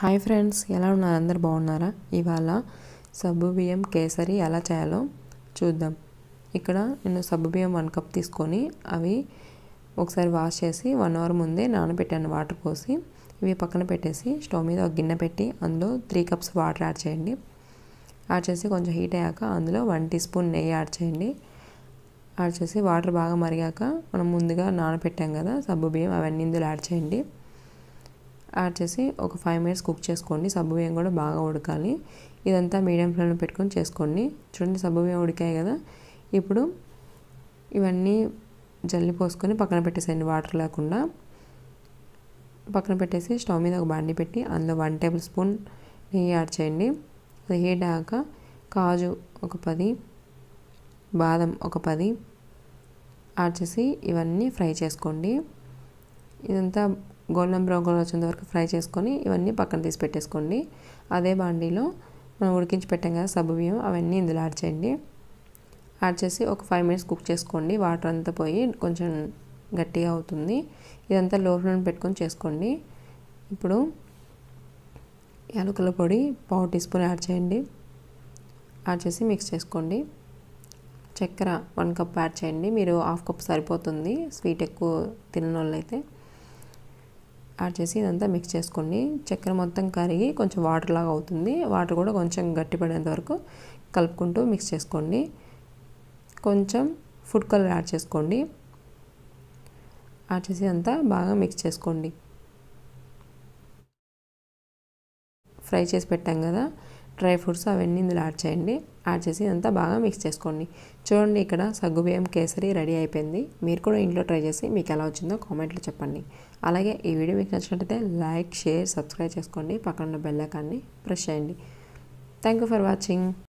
hi friends ఎలా ఉన్నారు అందరు బాగున్నారా ఇవాళ సబ్బు బియ్యం కేసరి ఎలా చేయాలో చూద్దాం ఇక్కడ నేను సబ్బు బియ్యం వన్ కప్ తీసుకొని అవి ఒకసారి వాష్ చేసి వన్ అవర్ ముందే నానబెట్టాను వాటర్ పోసి ఇవి పక్కన పెట్టేసి స్టవ్ మీద ఒక గిన్నె పెట్టి అందులో త్రీ కప్స్ వాటర్ యాడ్ చేయండి యాడ్ చేసి కొంచెం హీట్ అయ్యాక అందులో వన్ టీ స్పూన్ నెయ్యి యాడ్ చేయండి యాడ్ చేసి వాటర్ బాగా మరిగాక మనం ముందుగా నానబెట్టాం కదా సబ్బు బియ్యం అవన్నీ ఇందులో యాడ్ చేయండి యాడ్ చేసి ఒక ఫైవ్ మినిట్స్ కుక్ చేసుకోండి సబ్బు బియ్యం కూడా బాగా ఉడకాలి ఇదంతా మీడియం ఫ్లేమ్లో పెట్టుకొని చేసుకోండి చూడండి సబ్బు బియ్యం ఉడికాయి కదా ఇప్పుడు ఇవన్నీ జల్లి పోసుకొని పక్కన పెట్టేసేయండి వాటర్ లేకుండా పక్కన పెట్టేసి స్టవ్ మీద ఒక బాండి పెట్టి అందులో వన్ టేబుల్ స్పూన్ నెయ్యి యాడ్ చేయండి అది హీట్ అయ్యాక కాజు ఒక పది బాదం ఒక పది యాడ్ చేసి ఇవన్నీ ఫ్రై చేసుకోండి ఇదంతా గోల్డెన్ బ్రౌన్ కలర్ వచ్చేంత వరకు ఫ్రై చేసుకొని ఇవన్నీ పక్కన తీసి పెట్టేసుకోండి అదే బాండీలో మనం ఉడికించి పెట్టాం కదా సబ్బు బియ్యం అవన్నీ ఇందులో యాడ్ చేయండి యాడ్ చేసి ఒక ఫైవ్ మినిట్స్ కుక్ చేసుకోండి వాటర్ అంతా పోయి కొంచెం గట్టిగా అవుతుంది ఇదంతా లో ఫ్లేమ్ పెట్టుకొని చేసుకోండి ఇప్పుడు యాలకుల పొడి పావు టీ స్పూన్ యాడ్ చేయండి యాడ్ చేసి మిక్స్ చేసుకోండి చక్కెర వన్ కప్ యాడ్ చేయండి మీరు హాఫ్ కప్ సరిపోతుంది స్వీట్ ఎక్కువ తినని వాళ్ళైతే యాడ్ చేసి ఇదంతా మిక్స్ చేసుకోండి చక్కెర మొత్తం కరిగి కొంచెం వాటర్ లాగా అవుతుంది వాటర్ కూడా కొంచెం గట్టిపడేంత వరకు కలుపుకుంటూ మిక్స్ చేసుకోండి కొంచెం ఫుడ్ కలర్ యాడ్ చేసుకోండి యాడ్ చేసి అంతా బాగా మిక్స్ చేసుకోండి ఫ్రై చేసి పెట్టాం కదా డ్రై ఫ్రూట్స్ అవన్నీ ఇందులో యాడ్ చేయండి యాడ్ చేసి అంతా బాగా మిక్స్ చేసుకోండి చూడండి ఇక్కడ సగ్గుబియ్యం కేసరి రెడీ అయిపోయింది మీరు కూడా ఇంట్లో ట్రై చేసి మీకు ఎలా వచ్చిందో కామెంట్లో చెప్పండి అలాగే ఈ వీడియో మీకు నచ్చినట్లయితే లైక్ షేర్ సబ్స్క్రైబ్ చేసుకోండి పక్కన బెల్లకాన్ని ప్రెస్ చేయండి థ్యాంక్ యూ ఫర్ వాచింగ్